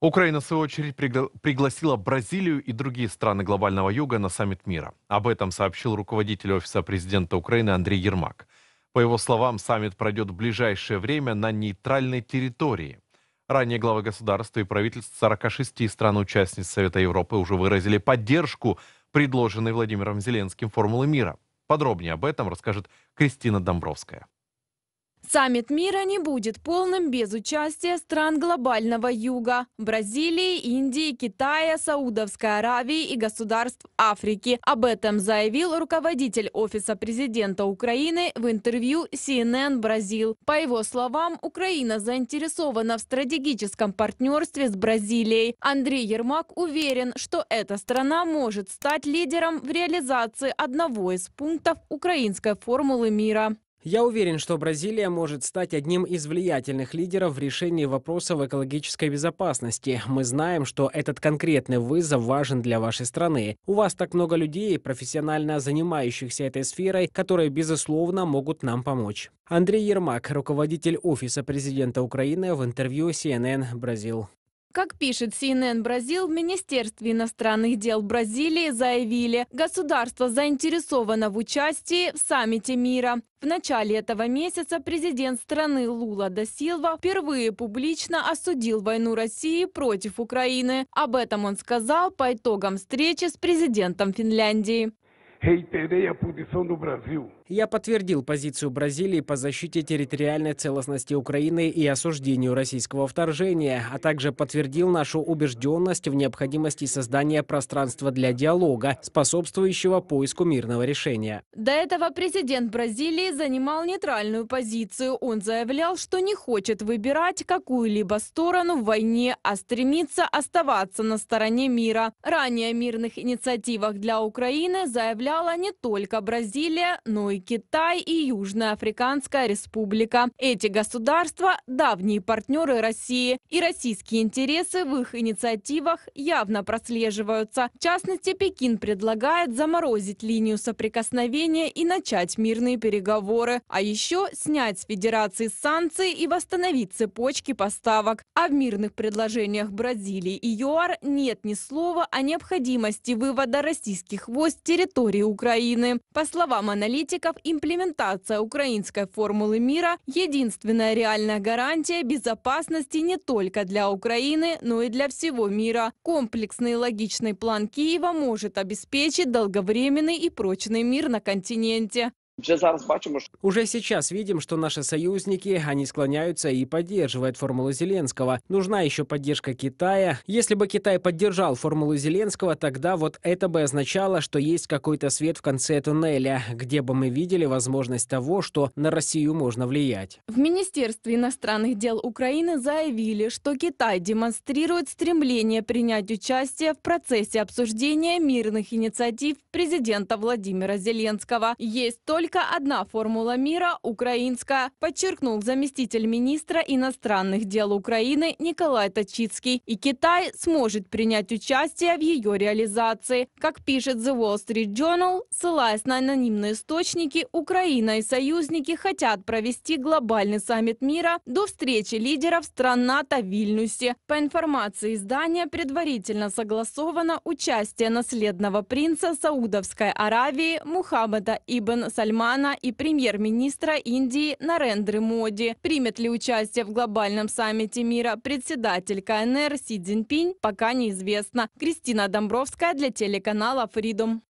Украина, в свою очередь, пригласила Бразилию и другие страны глобального юга на саммит мира. Об этом сообщил руководитель Офиса президента Украины Андрей Ермак. По его словам, саммит пройдет в ближайшее время на нейтральной территории. Ранее главы государства и правительств 46 стран-участниц Совета Европы уже выразили поддержку предложенной Владимиром Зеленским формулы мира. Подробнее об этом расскажет Кристина Домбровская. Саммит мира не будет полным без участия стран глобального юга – Бразилии, Индии, Китая, Саудовской Аравии и государств Африки. Об этом заявил руководитель Офиса президента Украины в интервью CNN Бразил. По его словам, Украина заинтересована в стратегическом партнерстве с Бразилией. Андрей Ермак уверен, что эта страна может стать лидером в реализации одного из пунктов украинской формулы мира. Я уверен, что Бразилия может стать одним из влиятельных лидеров в решении вопросов экологической безопасности. Мы знаем, что этот конкретный вызов важен для вашей страны. У вас так много людей, профессионально занимающихся этой сферой, которые, безусловно, могут нам помочь. Андрей Ермак, руководитель Офиса президента Украины в интервью CNN «Бразил». Как пишет CNN Бразил, в Министерстве иностранных дел Бразилии заявили, государство заинтересовано в участии в саммите мира. В начале этого месяца президент страны Лула да Силва впервые публично осудил войну России против Украины. Об этом он сказал по итогам встречи с президентом Финляндии. Я подтвердил позицию Бразилии по защите территориальной целостности Украины и осуждению российского вторжения, а также подтвердил нашу убежденность в необходимости создания пространства для диалога, способствующего поиску мирного решения. До этого президент Бразилии занимал нейтральную позицию. Он заявлял, что не хочет выбирать какую-либо сторону в войне, а стремится оставаться на стороне мира. Ранее о мирных инициативах для Украины заявляла не только Бразилия, но и Большой Китай и Южноафриканская Республика. Эти государства – давние партнеры России, и российские интересы в их инициативах явно прослеживаются. В частности, Пекин предлагает заморозить линию соприкосновения и начать мирные переговоры, а еще снять с Федерации санкции и восстановить цепочки поставок. А в мирных предложениях Бразилии и ЮАР нет ни слова о необходимости вывода российских войск с территории Украины. По словам аналитика, участников имплементация украинской формулы мира – единственная реальная гарантия безопасности не только для Украины, но и для всего мира. Комплексный и логичный план Киева может обеспечить долговременный и прочный мир на континенте уже сейчас видим, что наши союзники они склоняются и поддерживают формулу Зеленского. Нужна еще поддержка Китая. Если бы Китай поддержал формулу Зеленского, тогда вот это бы означало, что есть какой-то свет в конце туннеля, где бы мы видели возможность того, что на Россию можно влиять. В Министерстве иностранных дел Украины заявили, что Китай демонстрирует стремление принять участие в процессе обсуждения мирных инициатив президента Владимира Зеленского. Есть только только одна формула мира – украинская, подчеркнул заместитель министра иностранных дел Украины Николай Точицкий. И Китай сможет принять участие в ее реализации. Как пишет The Wall Street Journal, ссылаясь на анонимные источники, Украина и союзники хотят провести глобальный саммит мира до встречи лидеров стран НАТО в Вильнюсе. По информации издания, предварительно согласовано участие наследного принца Саудовской Аравии Мухаммада Ибн Сальмана Сулеймана и премьер-министра Индии Нарендры Моди. Примет ли участие в глобальном саммите мира председатель КНР Си Цзиньпинь, пока неизвестно. Кристина Домбровская для телеканала Freedom